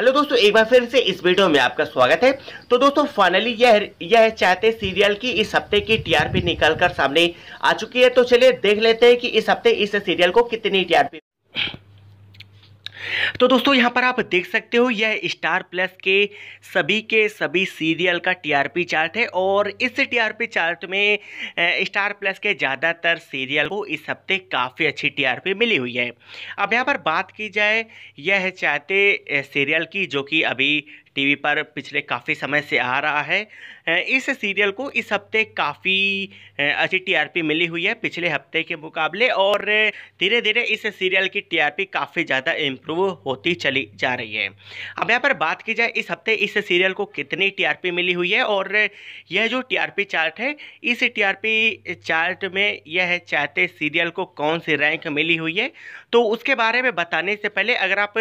hello दोस्तों एक बार फिर से इस वीडियो में आपका स्वागत है तो दोस्तों फाइनली यह यह चाहते सीरियल की इस हफ्ते की टीआरपी निकलकर सामने आ चुकी है तो चलिए देख लेते हैं कि इस हफ्ते इस सीरियल को कितनी टीआरपी तो दोस्तों यहाँ पर आप देख सकते हो यह स्टार प्लस के सभी के सभी सीरियल का टीआरपी चार्ट है और इस टीआरपी चार्ट में स्टार प्लस के ज़्यादातर सीरियल को इस हफ्ते काफ़ी अच्छी टीआरपी मिली हुई है अब यहाँ पर बात की जाए यह चाहते सीरियल की जो कि अभी टीवी पर पिछले काफ़ी समय से आ रहा है इस सीरियल को इस हफ्ते काफ़ी अच्छी टीआरपी मिली हुई है पिछले हफ्ते के मुकाबले और धीरे धीरे इस सीरियल की टीआरपी काफ़ी ज़्यादा इम्प्रूव होती चली जा रही है अब यहाँ पर बात की जाए इस हफ्ते इस सीरियल को कितनी टीआरपी मिली हुई है और यह जो टीआरपी चार्ट है इस टीआरपी चार्ट में यह चाहते सीरियल को कौन सी रैंक मिली हुई है तो उसके बारे में बताने से पहले अगर आप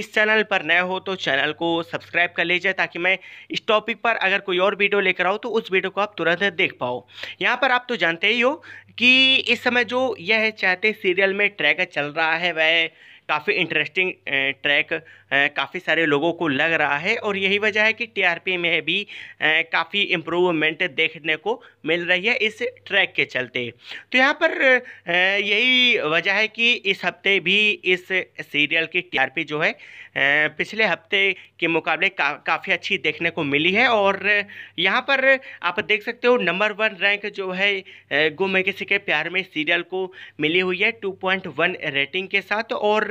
इस चैनल पर नए हो तो चैनल को सब्सक्राइब कर लीजिए ताकि मैं इस टॉपिक पर अगर कोई और वीडियो लेकर आऊँ तो उस वीडियो को आप तुरंत देख पाओ यहाँ पर आप तो जानते ही हो कि इस समय जो यह चाहते सीरियल में ट्रैक चल रहा है वह काफ़ी इंटरेस्टिंग ट्रैक काफ़ी सारे लोगों को लग रहा है और यही वजह है कि टीआरपी में भी काफ़ी इम्प्रूवमेंट देखने को मिल रही है इस ट्रैक के चलते तो यहाँ पर यही वजह है कि इस हफ्ते भी इस सीरियल की टीआरपी जो है पिछले हफ्ते के मुकाबले का, काफ़ी अच्छी देखने को मिली है और यहाँ पर आप देख सकते हो नंबर वन रैंक जो है गुम है किसी के प्यार में सीरियल को मिली हुई है 2.1 रेटिंग के साथ और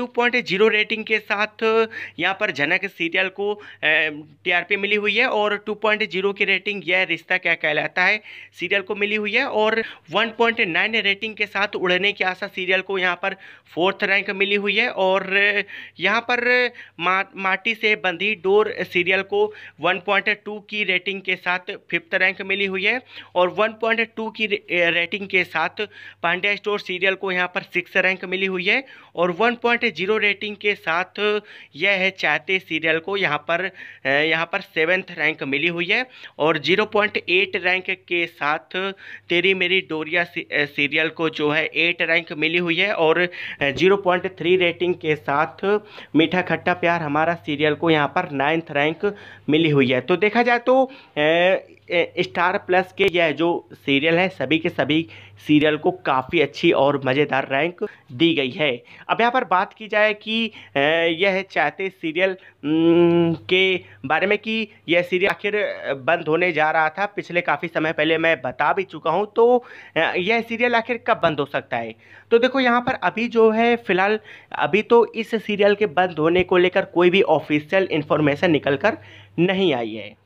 2.0 रेटिंग के साथ यहाँ पर जनक सीरियल को टीआरपी मिली हुई है और 2.0 की रेटिंग यह रिश्ता क्या कहलाता है सीरियल को मिली हुई है और 1.9 रेटिंग के साथ उड़ने की आशा सीरियल को यहाँ पर फोर्थ रैंक मिली हुई है और यहाँ पर मा, माटी से बंधी डोर सीरियल को 1.2 की रेटिंग के साथ फिफ्थ रैंक मिली हुई है और 1.2 की रेटिंग के साथ पांड्या स्टोर सीरियल को यहाँ पर सिक्स रैंक मिली हुई है और 1.0 रेटिंग के साथ साथ यह है चाहते सीरियल को यहाँ पर यहाँ पर सेवेंथ रैंक मिली हुई है और जीरो पॉइंट एट रैंक के साथ तेरी मेरी डोरिया सीरियल को जो है एट रैंक मिली हुई है और जीरो पॉइंट थ्री रेटिंग के साथ मीठा खट्टा प्यार हमारा सीरियल को यहाँ पर नाइन्थ रैंक मिली हुई है तो देखा जाए तो स्टार प्लस के यह जो सीरियल है सभी के सभी सीरियल को काफ़ी अच्छी और मज़ेदार रैंक दी गई है अब यहाँ पर बात की जाए कि यह चाहते सीरियल के बारे में कि यह सीरियल आखिर बंद होने जा रहा था पिछले काफ़ी समय पहले मैं बता भी चुका हूँ तो यह सीरियल आखिर कब बंद हो सकता है तो देखो यहाँ पर अभी जो है फिलहाल अभी तो इस सीरियल के बंद होने को लेकर कोई भी ऑफिशियल इन्फॉर्मेशन निकल कर नहीं आई है